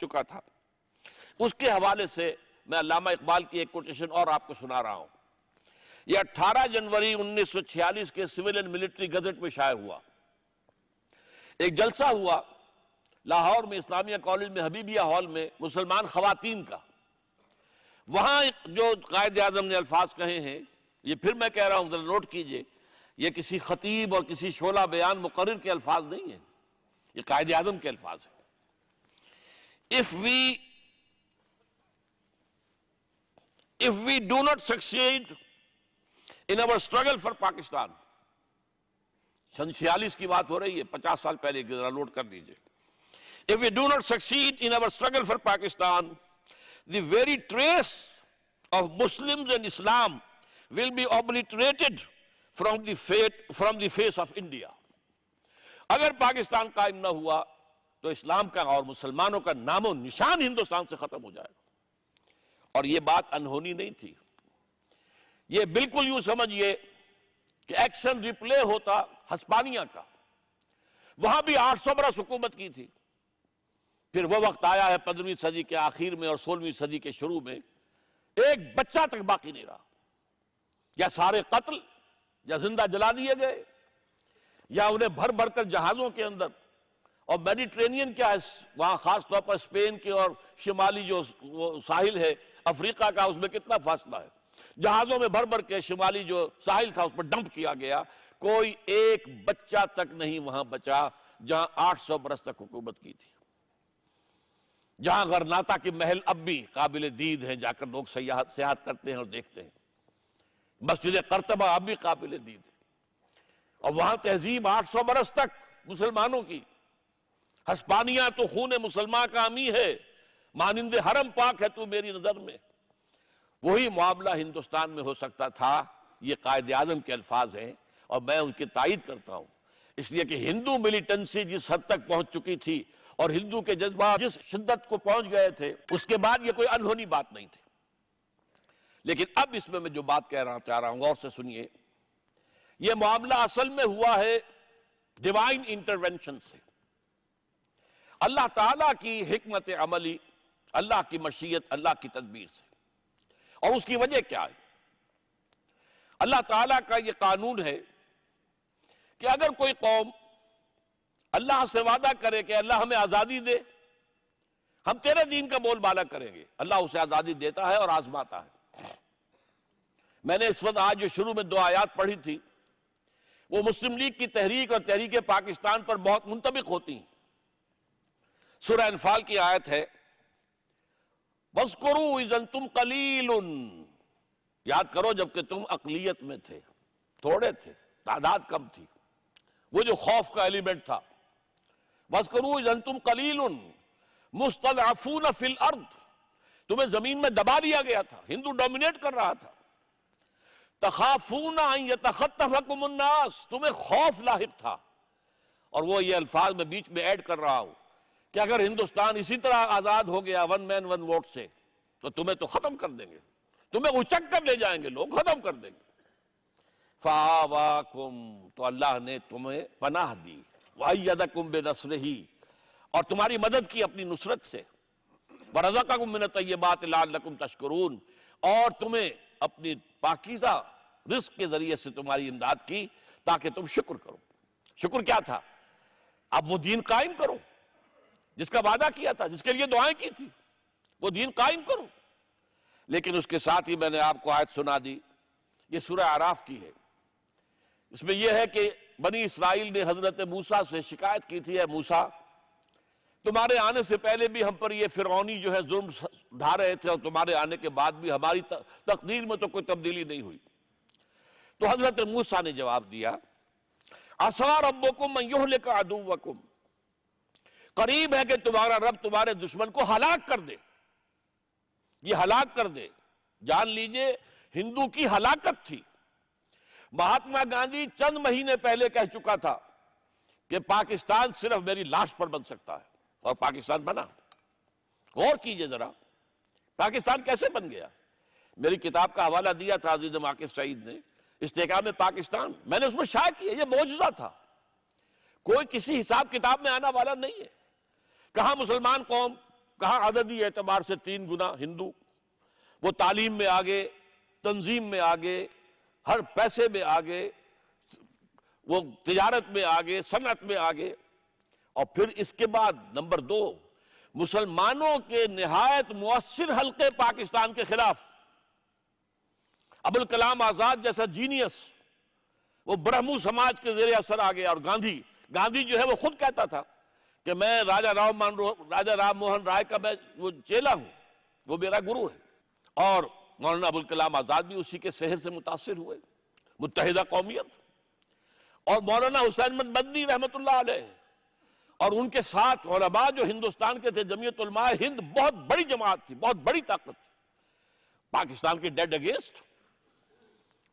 चुका था उसके हवाले से मैं अलामा इकबाल की एक कोटेशन और आपको सुना रहा हूं यह अट्ठारह जनवरी 1946 के सिविल एंड मिलिट्री गजट में शायद हुआ एक जलसा हुआ लाहौर में इस्लामिया कॉलेज में हबीबिया हॉल में मुसलमान खातन का वहां जो कायद आजम ने अल्फाज कहे हैं ये फिर मैं कह रहा हूं जरा नोट कीजिए ये किसी खतीब और किसी शोला बयान मुकर के अल्फाज नहीं है ये कायद आजम के अल्फाज है if we if we do not succeed in our struggle for Pakistan, if we do not succeed in our struggle for Pakistan, the very trace of Muslims and Islam will be obliterated from the face of India. Agar Pakistan kaim na hua, तो इस्लाम का और मुसलमानों का नामो निशान हिंदुस्तान से ख़त्म हो जाएगा और यह बात अनहोनी नहीं थी यह बिल्कुल यूं समझिए कि एक्शन रिप्ले होता हस्पानिया का वहां भी 800 बरस हुकूमत की थी फिर वह वक्त आया है पंद्रहवीं सदी के आखिर में और सोलहवीं सदी के शुरू में एक बच्चा तक बाकी नहीं रहा या सारे कत्ल या जिंदा जला दिए गए या उन्हें भर भरकर जहाजों के अंदर और मेडिट्रेनियन क्या है वहाँ खास तौर पर स्पेन के और शिमाली जो साहिल है अफ्रीका का उसमें कितना फासला है जहाज़ों में भर भर के शिमाली जो साहिल था उस पर डंप किया गया कोई एक बच्चा तक नहीं वहां बचा जहां 800 बरस तक हुकूमत की थी जहां गरनाता के महल अब भी काबिल दीद हैं जाकर लोग सयाहत सियाहत करते हैं और देखते हैं मस्जिद करतबा अब भी काबिल दीद है और वहां तहजीब 800 बरस तक मुसलमानों की हस्पानिया तो खून मुसलमान का अमी है मानंद हरम पाक है तू मेरी नज़र में वही मामला हिंदुस्तान में हो सकता था ये कायद आजम के अल्फाज हैं और मैं उनकी तायद करता हूं इसलिए कि हिंदू मिलिटेंसी जिस हद तक पहुंच चुकी थी और हिंदू के जज्बा जिस शिद्दत को पहुंच गए थे उसके बाद ये कोई अनहोनी बात नहीं थी लेकिन अब इसमें मैं जो बात कह रहा चाह रहा हूँ गौर से सुनिए यह मामला असल में हुआ है डिवाइन इंटरवेंशन से अल्लाह ताला की हमत अमली अल्लाह की मशीयत अल्लाह की तदबीर से और उसकी वजह क्या है अल्लाह ताला का ये कानून है कि अगर कोई कौम अल्लाह से वादा करे कि अल्लाह हमें आज़ादी दे हम तेरे दीन का बोलबाला करेंगे अल्लाह उसे आज़ादी देता है और आजमाता है मैंने इस वक्त आज जो शुरू में दो आयात पढ़ी थी वो मुस्लिम लीग की तहरीक और तहरीक पाकिस्तान पर बहुत मुंतबिक होती हैं सूर्य अनफाल की आयत है बस करो इजन तुम कलील याद करो जबकि तुम अकलीत में थे थोड़े थे तादाद कम थी वो जो खौफ का एलिमेंट था बस करो इजन तुम कलील मुस्तलफून फिल अर्द तुम्हें जमीन में दबा दिया गया था हिंदू डोमिनेट कर रहा था तखाफून तखतफकुमन्नास तुम्हें खौफ लाहिब था और वो ये अल्फाज में बीच में ऐड कर रहा हूं कि अगर हिंदुस्तान इसी तरह आजाद हो गया वन मैन वन वोट से तो तुम्हें तो खत्म कर देंगे तुम्हें उचक कर ले जाएंगे लोग खत्म कर देंगे फावाकुम तो अल्लाह ने तुम्हें पनाह दी वाहियदकुम बे नसर ही और तुम्हारी मदद की अपनी नुसरत से बरजकुम बात लाल नकुम तस्करून और तुम्हें अपनी पाकिजा रिस्क के जरिए से तुम्हारी इमदाद की ताकि तुम शुक्र करो शुक्र क्या था अब वो दीन कायम करो जिसका वादा किया था जिसके लिए दुआएं की थी वो दीन कायम करो लेकिन उसके साथ ही मैंने आपको आयत सुना दी ये सूर्य आराफ की है इसमें यह है कि बनी इसराइल ने हजरत मूसा से शिकायत की थी है मूसा तुम्हारे आने से पहले भी हम पर ये फिरौनी जो है जुर्म ढा रहे थे और तुम्हारे आने के बाद भी हमारी तकदीर में तो कोई तब्दीली नहीं हुई तो हजरत मूसा ने जवाब दिया असार रब्बो कुम यूह लेकर करीब है कि तुम्हारा रब तुम्हारे दुश्मन को हलाक कर दे ये हलाक कर दे जान लीजिए हिंदू की हलाकत थी महात्मा गांधी चंद महीने पहले कह चुका था कि पाकिस्तान सिर्फ मेरी लाश पर बन सकता है और पाकिस्तान बना गौर कीजिए जरा पाकिस्तान कैसे बन गया मेरी किताब का हवाला दिया था अजीज माकिफ सईद ने इस्तेका में पाकिस्तान मैंने उसमें शायद किया ये मौजूदा था कोई किसी हिसाब किताब में आना वाला नहीं है कहा मुसलमान कौम कहा आददी एतबार से तीन गुना हिंदू वो तालीम में आगे तंजीम में आगे हर पैसे में आगे वो तजारत में आगे सनत में आगे और फिर इसके बाद नंबर दो मुसलमानों के नहायत मुसर हल्के पाकिस्तान के खिलाफ अबुल कलाम आजाद जैसा जीनियस वो ब्रह्मू समाज के जेर असर आ गया और गांधी गांधी जो है वो खुद कहता था कि मैं राजा राम मान राजा राम मोहन राय का मैं वो चेला हूँ वो मेरा गुरु है और मौलाना अबुल कलाम आज़ाद भी उसी के शहर से मुतासर हुए मुतहदा कौमियत और मौलाना हुसैन मदनी रहमत और उनके साथ ओलमा जो हिंदुस्तान के थे जमीयत हिंद बहुत बड़ी जमात थी बहुत बड़ी ताकत थी पाकिस्तान के डेड अगेंस्ट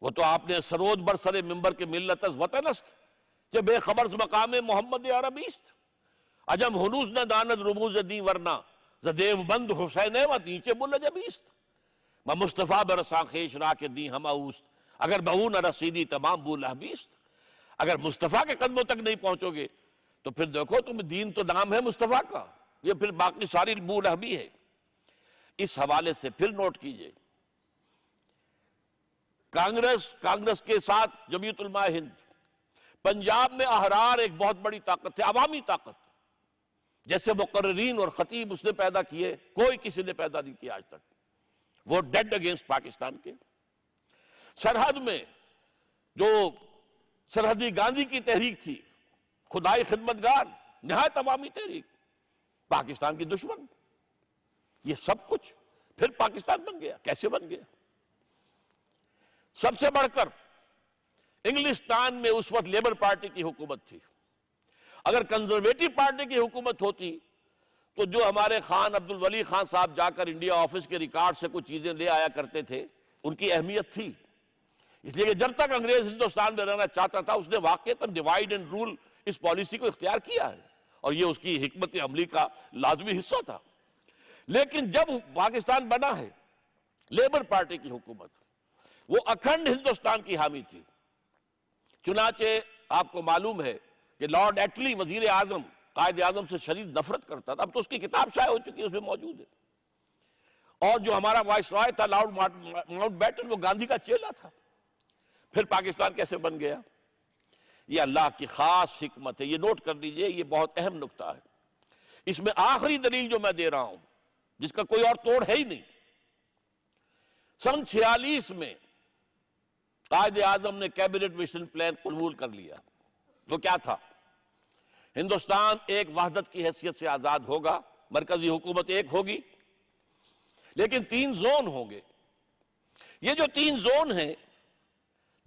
वो तो आपने सरोज बरसरे मेम्बर के मिलत वतनस्त जब बेखबर मकाम मोहम्मद अरबीस्त अजम हनूस न दानद रमूज दी वरना जदेव बंद हुसैन वत नीचे बुल जबीस्त म मुस्तफ़ा बरसा खेश रा के दी हम उस्त अगर बहू न रसीदी तमाम बुल हबीस्त अगर मुस्तफ़ा के कदमों तक नहीं पहुंचोगे तो फिर देखो तुम दीन तो नाम है मुस्तफ़ा का ये फिर बाकी सारी बुल हबी है इस हवाले से फिर नोट कीजिए कांग्रेस कांग्रेस के साथ जमीतुलमा हिंद पंजाब में अहरार एक बहुत बड़ी ताकत है अवामी ताकत जैसे मुकर्रीन और खतीब उसने पैदा किए कोई किसी ने पैदा नहीं किया आज तक वो डेड अगेंस्ट पाकिस्तान के सरहद में जो सरहदी गांधी की तहरीक थी खुदाई खिदमतगार नहायत अवामी तहरीक पाकिस्तान की दुश्मन ये सब कुछ फिर पाकिस्तान बन गया कैसे बन गया सबसे बढ़कर इंग्लिस्तान में उस वक्त लेबर पार्टी की हुकूमत थी अगर कंजर्वेटिव पार्टी की हुकूमत होती तो जो हमारे खान अब्दुल वली खान साहब जाकर इंडिया ऑफिस के रिकॉर्ड से कुछ चीज़ें ले आया करते थे उनकी अहमियत थी इसलिए कि जब तक अंग्रेज हिंदुस्तान में रहना चाहता था उसने वाकई तक डिवाइड एंड रूल इस पॉलिसी को इख्तियार किया है और यह उसकी हमत अमली का लाजमी हिस्सा था लेकिन जब पाकिस्तान बना है लेबर पार्टी की हुकूमत वो अखंड हिंदुस्तान की हामी थी चुनाचे आपको मालूम है कि लॉर्ड एटली वजीर आजम कायद आजम से शरीर नफरत करता था अब तो उसकी किताब शायद हो चुकी है उसमें मौजूद है और जो हमारा वाइस रॉय था लॉर्ड माउंट बैटन वो गांधी का चेला था फिर पाकिस्तान कैसे बन गया ये अल्लाह की खास हमत है ये नोट कर लीजिए ये बहुत अहम नुकता है इसमें आखिरी दलील जो मैं दे रहा हूं जिसका कोई और तोड़ है ही नहीं सन छियालीस में कायद आजम ने कैबिनेट मिशन प्लान कबूल कर लिया वो क्या था हिंदुस्तान एक वहादत की हैसियत से आज़ाद होगा मरकजी हुकूमत एक होगी लेकिन तीन जोन होंगे ये जो तीन जोन है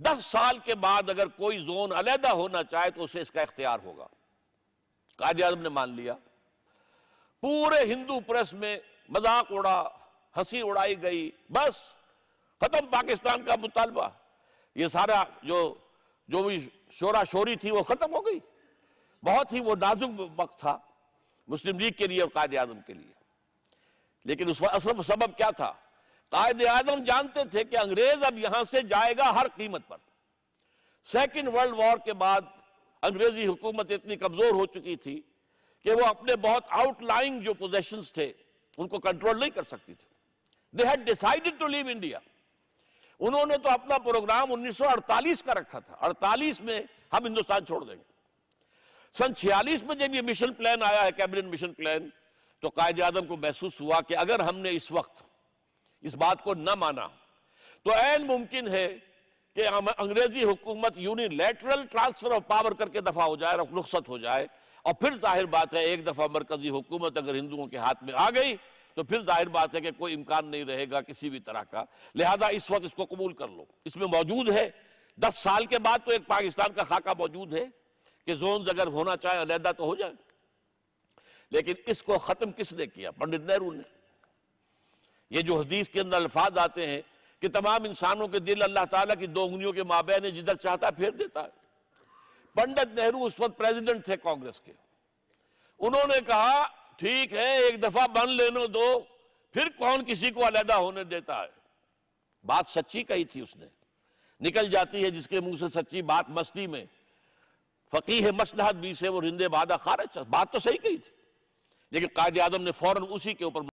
दस साल के बाद अगर कोई जोन अलहदा होना चाहे तो उसे इसका इख्तियार होगा कायद आजम ने मान लिया पूरे हिंदू प्रेस में मजाक उड़ा हंसी उड़ाई गई बस खत्म पाकिस्तान का मुतालबा ये सारा जो जो भी शोरा शोरी थी वो खत्म हो गई बहुत ही वो नाजुक वक्त था मुस्लिम लीग के लिए और कायद आजम के लिए लेकिन उस असल सबब क्या था कायद आजम जानते थे कि अंग्रेज अब यहां से जाएगा हर कीमत पर सेकेंड वर्ल्ड वॉर के बाद अंग्रेजी हुकूमत इतनी कमजोर हो चुकी थी कि वो अपने बहुत आउटलाइंग जो पोजेशन थे उनको कंट्रोल नहीं कर सकती थी they had decided to leave India उन्होंने तो अपना प्रोग्राम 1948 का रखा था 48 में हम हिंदुस्तान छोड़ देंगे सन छियालीस में जब ये मिशन प्लान आया है कैबिनेट मिशन प्लान तो कायद आजम को महसूस हुआ कि अगर हमने इस वक्त इस बात को न माना तो ऐन मुमकिन है कि अंग्रेजी हुकूमत यूनिलैटरल ट्रांसफर ऑफ पावर करके दफा हो जाए रुखसत हो जाए और फिर जाहिर बात है एक दफा मरकजी हुकूमत अगर हिंदुओं के हाथ में आ गई तो फिर जाहिर बात है कि कोई इम्कान नहीं रहेगा किसी भी तरह का लिहाजा इस वक्त इसको कबूल कर लो इसमें मौजूद है दस साल के बाद तो एक पाकिस्तान का खाका मौजूद है कि जोन अगर होना चाहे अलहदा तो हो जाए लेकिन इसको ख़त्म किसने किया पंडित नेहरू ने ये जो हदीस के अंदर अल्फाज आते हैं कि तमाम इंसानों के दिल अल्लाह ताला की दो उंगलियों के माबे जिधर चाहता फेर देता है पंडित नेहरू उस वक्त प्रेसिडेंट थे कांग्रेस के उन्होंने कहा ठीक है एक दफा बन लेने दो फिर कौन किसी को अलहदा होने देता है बात सच्ची कही थी उसने निकल जाती है जिसके मुंह से सच्ची बात मस्ती में फ़कीह मसलहत भी से वो रिंदे वादा खारिज बात तो सही कही थी लेकिन कायद आजम ने फ़ौरन उसी के ऊपर